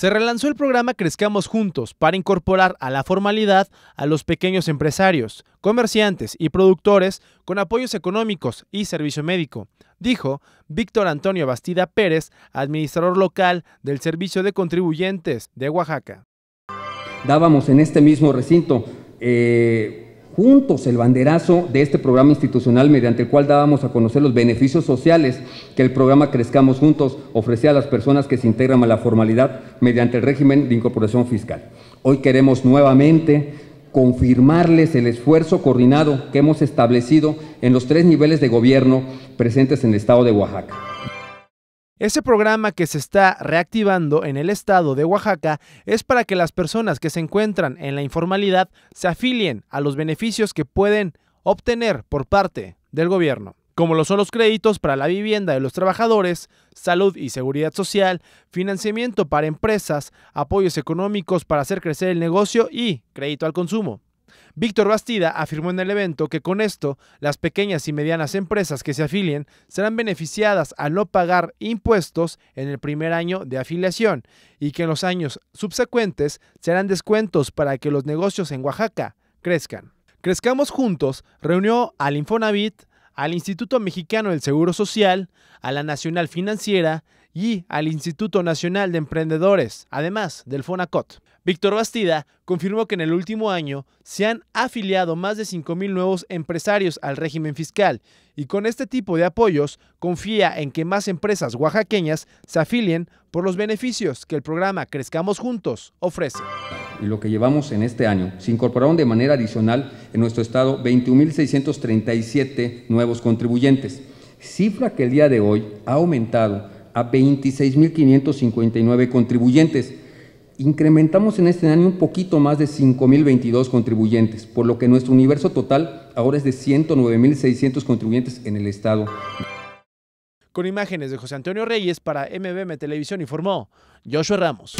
Se relanzó el programa Crezcamos Juntos para incorporar a la formalidad a los pequeños empresarios, comerciantes y productores con apoyos económicos y servicio médico, dijo Víctor Antonio Bastida Pérez, administrador local del Servicio de Contribuyentes de Oaxaca. Dábamos en este mismo recinto eh, juntos el banderazo de este programa institucional mediante el cual dábamos a conocer los beneficios sociales que el programa Crezcamos Juntos ofrecía a las personas que se integran a la formalidad mediante el régimen de incorporación fiscal. Hoy queremos nuevamente confirmarles el esfuerzo coordinado que hemos establecido en los tres niveles de gobierno presentes en el estado de Oaxaca. Ese programa que se está reactivando en el estado de Oaxaca es para que las personas que se encuentran en la informalidad se afilien a los beneficios que pueden obtener por parte del gobierno, como lo son los créditos para la vivienda de los trabajadores, salud y seguridad social, financiamiento para empresas, apoyos económicos para hacer crecer el negocio y crédito al consumo. Víctor Bastida afirmó en el evento que con esto las pequeñas y medianas empresas que se afilien serán beneficiadas al no pagar impuestos en el primer año de afiliación y que en los años subsecuentes serán descuentos para que los negocios en Oaxaca crezcan. Crezcamos Juntos reunió al Infonavit, al Instituto Mexicano del Seguro Social, a la Nacional Financiera y al Instituto Nacional de Emprendedores, además del FONACOT. Víctor Bastida confirmó que en el último año se han afiliado más de 5.000 nuevos empresarios al régimen fiscal y con este tipo de apoyos confía en que más empresas oaxaqueñas se afilien por los beneficios que el programa Crezcamos Juntos ofrece. Lo que llevamos en este año, se incorporaron de manera adicional en nuestro estado 21.637 nuevos contribuyentes, cifra que el día de hoy ha aumentado a 26.559 contribuyentes incrementamos en este año un poquito más de 5.022 contribuyentes, por lo que nuestro universo total ahora es de 109.600 contribuyentes en el Estado. Con imágenes de José Antonio Reyes para MBM Televisión informó Joshua Ramos.